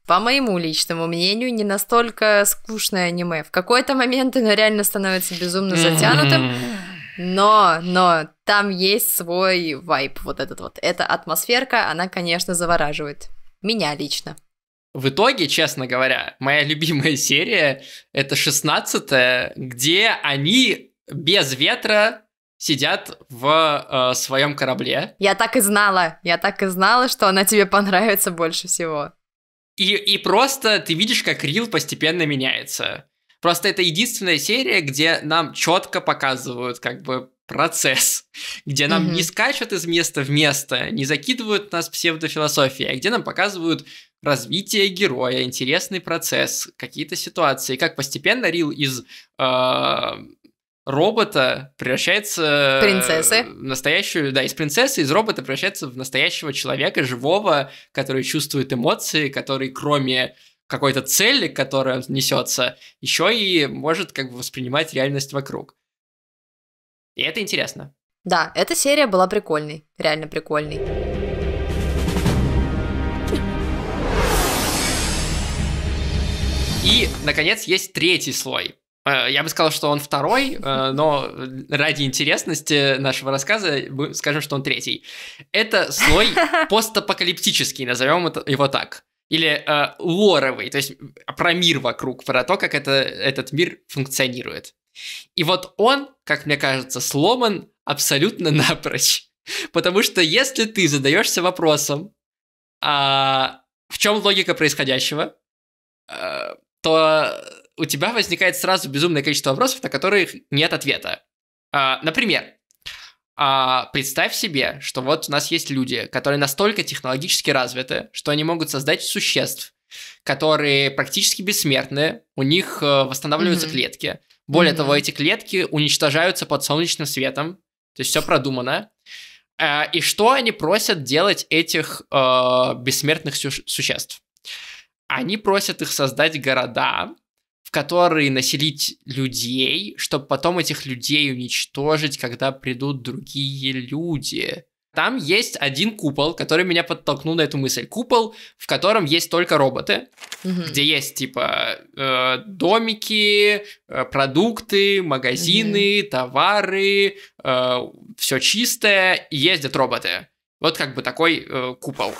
по моему личному мнению, не настолько скучное аниме. В какой-то момент оно реально становится безумно затянутым. Mm-hmm но, но там есть свой вайп вот этот вот. Эта атмосферка, она, конечно, завораживает. Меня лично. В итоге, честно говоря, моя любимая серия — это 16 где они без ветра сидят в э, своем корабле. Я так и знала, я так и знала, что она тебе понравится больше всего. И, и просто ты видишь, как Рил постепенно меняется. Просто это единственная серия, где нам четко показывают как бы процесс, где нам mm-hmm. не скачут из места в место, не закидывают нас псевдофилософией, а где нам показывают развитие героя, интересный процесс, какие-то ситуации, как постепенно Рил из э, робота превращается... Э, принцессы. В настоящую, да, из принцессы, из робота превращается в настоящего человека, живого, который чувствует эмоции, который кроме какой-то цели, к несется, еще и может как бы воспринимать реальность вокруг. И это интересно. Да, эта серия была прикольной, реально прикольной. И, наконец, есть третий слой. Э, я бы сказал, что он второй, э, но ради интересности нашего рассказа скажем, что он третий. Это слой <laughs> постапокалиптический, назовем его так или э, лоровый, то есть а про мир вокруг, про то, как это, этот мир функционирует. И вот он, как мне кажется, сломан абсолютно <laughs> напрочь. Потому что если ты задаешься вопросом, а, в чем логика происходящего, а, то у тебя возникает сразу безумное количество вопросов, на которые нет ответа. А, например, а представь себе, что вот у нас есть люди, которые настолько технологически развиты, что они могут создать существ, которые практически бессмертны, у них э, восстанавливаются mm-hmm. клетки. Более mm-hmm. того, эти клетки уничтожаются под солнечным светом, то есть все продумано. А, и что они просят делать этих э, бессмертных существ? Они просят их создать города, который населить людей, чтобы потом этих людей уничтожить, когда придут другие люди. Там есть один купол, который меня подтолкнул на эту мысль. Купол, в котором есть только роботы, угу. где есть типа э, домики, э, продукты, магазины, угу. товары, э, все чистое, и ездят роботы. Вот как бы такой э, купол.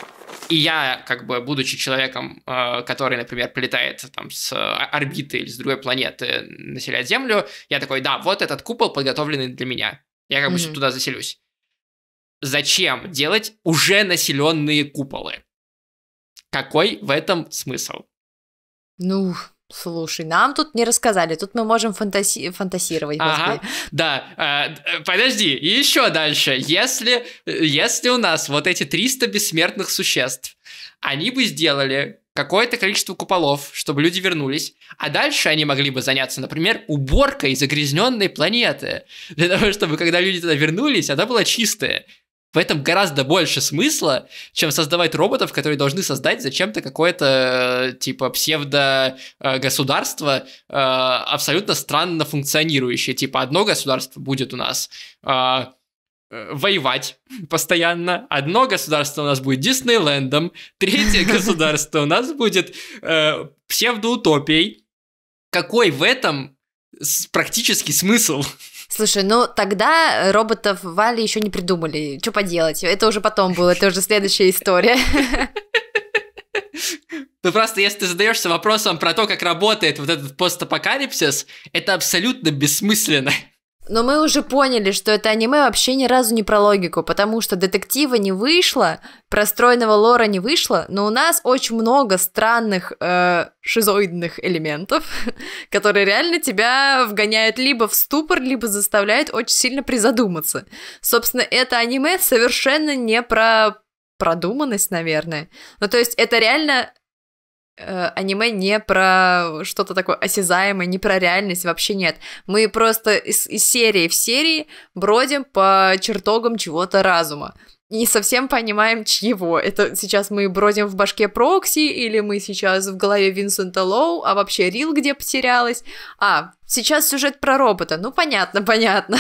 И я, как бы, будучи человеком, э, который, например, прилетает там с орбиты или с другой планеты населять Землю, я такой, да, вот этот купол подготовленный для меня. Я как mm-hmm. бы туда заселюсь. Зачем делать уже населенные куполы? Какой в этом смысл? Ну, Слушай, нам тут не рассказали, тут мы можем фантаси- фантасировать. Ага, да, э, подожди, еще дальше. Если, если у нас вот эти 300 бессмертных существ, они бы сделали какое-то количество куполов, чтобы люди вернулись, а дальше они могли бы заняться, например, уборкой загрязненной планеты, для того, чтобы когда люди туда вернулись, она была чистая. В этом гораздо больше смысла, чем создавать роботов, которые должны создать зачем-то какое-то э, типа псевдо-государство, э, э, абсолютно странно функционирующее. Типа одно государство будет у нас воевать постоянно. Одно государство у нас будет Диснейлендом, третье <laughs> государство у нас будет псевдоутопией. Какой в этом практически смысл? Слушай, ну тогда э, роботов Вали еще не придумали. Что поделать? Это уже потом было, это уже следующая история. Ну просто если ты задаешься вопросом про то, как работает вот этот постапокалипсис, это абсолютно бессмысленно. Но мы уже поняли, что это аниме вообще ни разу не про логику, потому что детектива не вышло, простроенного лора не вышло, но у нас очень много странных э, шизоидных элементов, <laughs> которые реально тебя вгоняют либо в ступор, либо заставляют очень сильно призадуматься. Собственно, это аниме совершенно не про продуманность, наверное. Ну, то есть это реально Э, аниме не про что-то такое осязаемое, не про реальность, вообще нет. Мы просто из, из серии в серии бродим по чертогам чего-то разума. И не совсем понимаем, чьего. Это сейчас мы бродим в башке Прокси, или мы сейчас в голове Винсента Лоу, а вообще Рил где потерялась. А, сейчас сюжет про робота. Ну, понятно, понятно.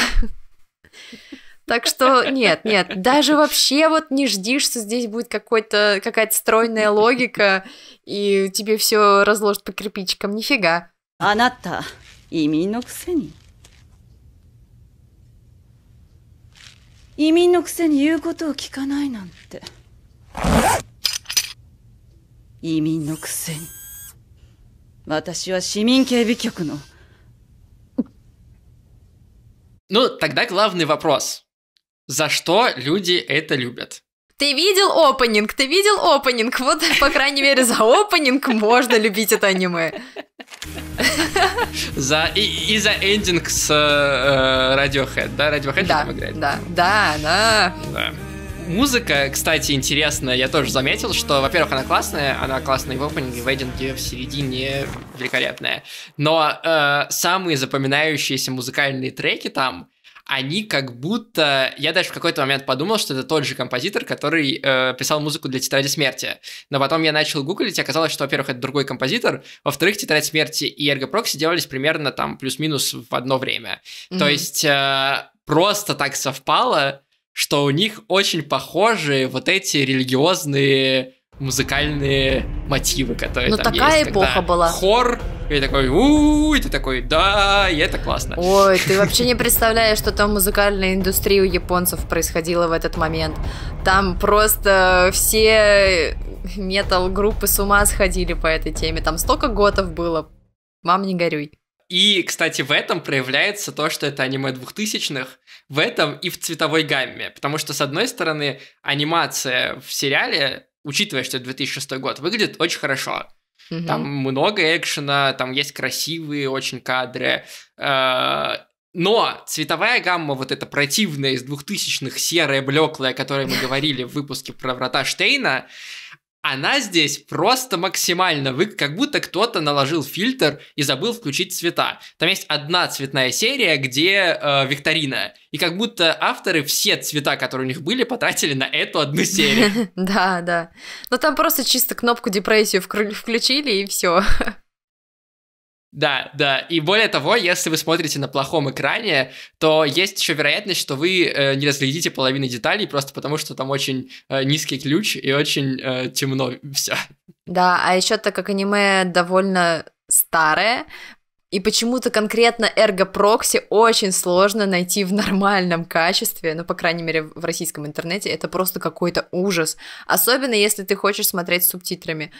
<laughs> Так что нет, нет, даже вообще вот не жди, что здесь будет какой-то, какая-то стройная логика, и тебе все разложат по кирпичикам, нифига. Аната, именно к сцене. Именно のくせに言うことを聞かないなんて移民のくせに私は市民警備局の Ну, тогда главный вопрос за что люди это любят. Ты видел опенинг? Ты видел опенинг? Вот, по крайней мере, за опенинг можно любить это аниме. За, и, и за эндинг с э, э Radiohead, да? Radiohead да, там играет? Да, да, да. да. Музыка, кстати, интересная. Я тоже заметил, что, во-первых, она классная, она классная в опенинге, в эндинге, в середине великолепная. Но э, самые запоминающиеся музыкальные треки там они как будто... Я даже в какой-то момент подумал, что это тот же композитор, который э, писал музыку для «Тетради смерти». Но потом я начал гуглить, и оказалось, что, во-первых, это другой композитор, во-вторых, «Тетрадь смерти» и «Эрго Прокси» делались примерно там плюс-минус в одно время. Mm-hmm. То есть э, просто так совпало, что у них очень похожие вот эти религиозные музыкальные мотивы, которые Но ну, там такая есть. эпоха была. Хор, и такой, у, -у" и ты такой, да, и это классно. Ой, ты <laughs> вообще не представляешь, что там музыкальная индустрия у японцев происходила в этот момент. Там просто все метал-группы с ума сходили по этой теме. Там столько готов было. Мам, не горюй. И, кстати, в этом проявляется то, что это аниме двухтысячных, в этом и в цветовой гамме. Потому что, с одной стороны, анимация в сериале учитывая, что 2006 год, выглядит очень хорошо. Mm-hmm. Там много экшена, там есть красивые очень кадры. Э, но цветовая гамма, вот эта противная из двухтысячных, серая, блеклая, о которой мы говорили в выпуске про врата Штейна, она здесь просто максимально, вы, как будто кто-то наложил фильтр и забыл включить цвета. Там есть одна цветная серия, где э, викторина, и как будто авторы все цвета, которые у них были, потратили на эту одну серию. <laughs> Да, да. Но там просто чисто кнопку депрессию включили и все. <laughs> Да, да. И более того, если вы смотрите на плохом экране, то есть еще вероятность, что вы э, не разглядите половины деталей, просто потому что там очень э, низкий ключ и очень э, темно все. Да, а еще так как аниме довольно старое, и почему-то конкретно Ergo Proxy очень сложно найти в нормальном качестве, ну, по крайней мере, в российском интернете. Это просто какой-то ужас. Особенно, если ты хочешь смотреть с субтитрами.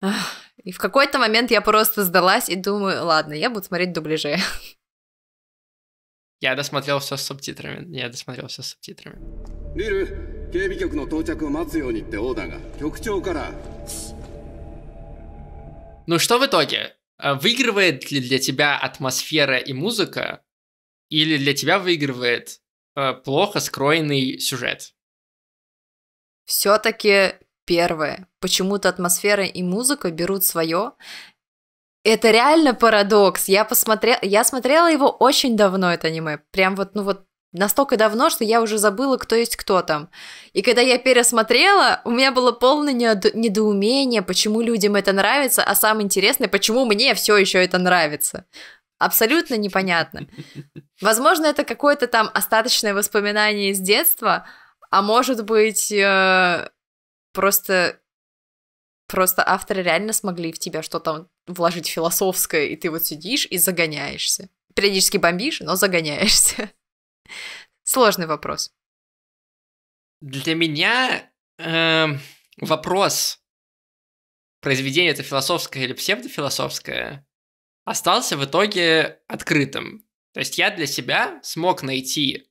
Ах. И в какой-то момент я просто сдалась и думаю, ладно, я буду смотреть дубляже. Я досмотрел все с субтитрами. Я досмотрел все с субтитрами. Ну что в итоге? А выигрывает ли для тебя атмосфера и музыка, или для тебя выигрывает э, плохо скроенный сюжет? Все-таки Первое. Почему-то атмосфера и музыка берут свое. Это реально парадокс. Я посмотрела, я смотрела его очень давно, это аниме. Прям вот, ну вот настолько давно, что я уже забыла, кто есть кто там. И когда я пересмотрела, у меня было полное недоумение, почему людям это нравится, а самое интересное, почему мне все еще это нравится. Абсолютно непонятно. <laughs> Возможно, это какое-то там остаточное воспоминание из детства, а может быть, э, просто просто авторы реально смогли в тебя что-то вложить философское, и ты вот сидишь и загоняешься. Периодически бомбишь, но загоняешься. <laughs> Сложный вопрос. Для меня э, вопрос, произведение это философское или псевдофилософское, остался в итоге открытым. То есть я для себя смог найти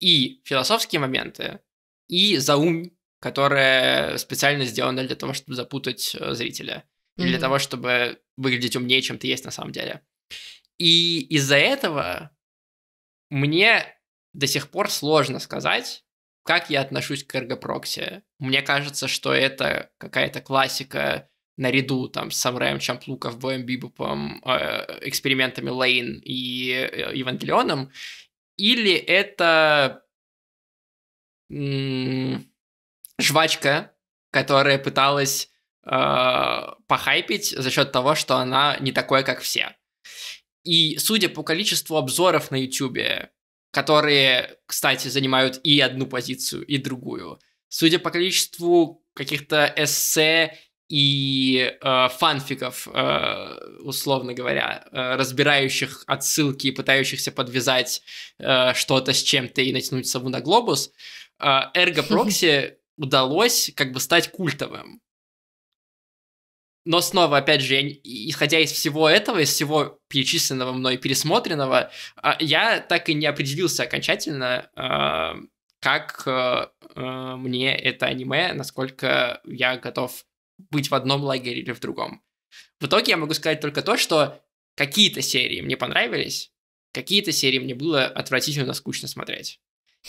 и философские моменты, и заумь которое специально сделано для того, чтобы запутать э, зрителя. Mm-hmm. Или для того, чтобы выглядеть умнее, чем ты есть на самом деле. И из-за этого мне до сих пор сложно сказать, как я отношусь к эргопрокси. Мне кажется, что это какая-то классика наряду там с Самраем Чамплуков, Боем Бибопом, э, экспериментами Лейн и э, Евангелионом, или это м- жвачка, которая пыталась э, похайпить за счет того, что она не такое, как все. И судя по количеству обзоров на YouTube, которые, кстати, занимают и одну позицию, и другую, судя по количеству каких-то эссе и э, фанфиков, э, условно говоря, э, разбирающих отсылки и пытающихся подвязать э, что-то с чем-то и натянуть сову на глобус, э, <laughs> Эрго Прокси удалось как бы стать культовым. Но снова, опять же, я, исходя из всего этого, из всего перечисленного мной пересмотренного, а, я так и не определился окончательно, а, как э, э, мне это аниме, насколько я готов быть в одном лагере или в другом. В итоге я могу сказать только то, что какие-то серии мне понравились, какие-то серии мне было отвратительно скучно смотреть.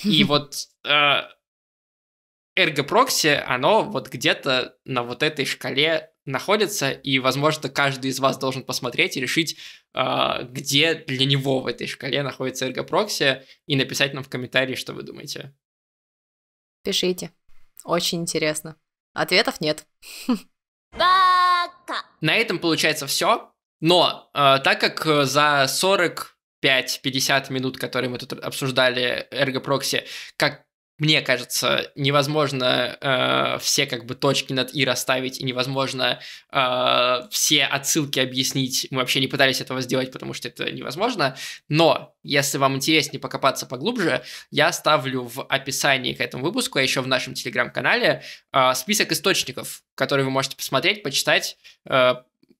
И <laughs> вот э, эрго оно вот где-то на вот этой шкале находится, и, возможно, каждый из вас должен посмотреть и решить, а, где для него в этой шкале находится эргопроксия, и написать нам в комментарии, что вы думаете. Пишите. Очень интересно. Ответов нет. <laughs> На этом получается все. Но э, так как э, за 40 5-50 минут, которые мы тут обсуждали эргопрокси, как мне кажется, невозможно э, все как бы точки над «и» расставить, и невозможно э, все отсылки объяснить. Мы вообще не пытались этого сделать, потому что это невозможно. Но если вам интереснее покопаться поглубже, я оставлю в описании к этому выпуску, а еще в нашем телеграм-канале, э, список источников, которые вы можете посмотреть, почитать, э,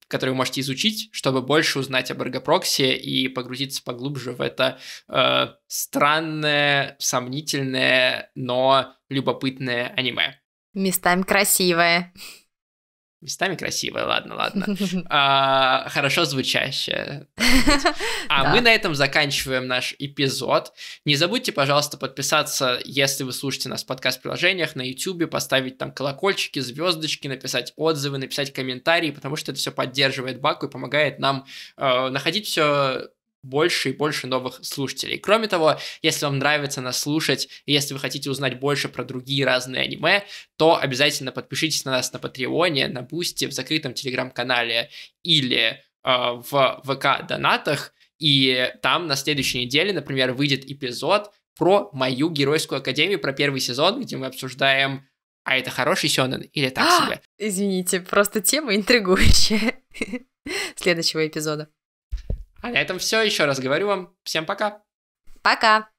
которые вы можете изучить, чтобы больше узнать об эргопроксе и погрузиться поглубже в это э, странное, сомнительное, но любопытное аниме. Местами красивое. Местами красивая, ладно, ладно. <laughs> А, хорошо звучащая. <laughs> А мы на этом заканчиваем наш эпизод. Не забудьте, пожалуйста, подписаться, если вы слушаете нас в подкаст-приложениях, на YouTube, поставить там колокольчики, звездочки, написать отзывы, написать комментарии, потому что это все поддерживает Баку и помогает нам э, находить все больше и больше новых слушателей. Кроме того, если вам нравится нас слушать, и если вы хотите узнать больше про другие разные аниме, то обязательно подпишитесь на нас на Патреоне, на Бусти, в закрытом Телеграм-канале или э, в ВК-донатах, и там на следующей неделе, например, выйдет эпизод про мою геройскую академию, про первый сезон, где мы обсуждаем а это хороший сёнэн или так а! себе? Извините, просто тема интригующая <laughs> следующего эпизода. А на этом все. Еще раз говорю вам. Всем пока. Пока.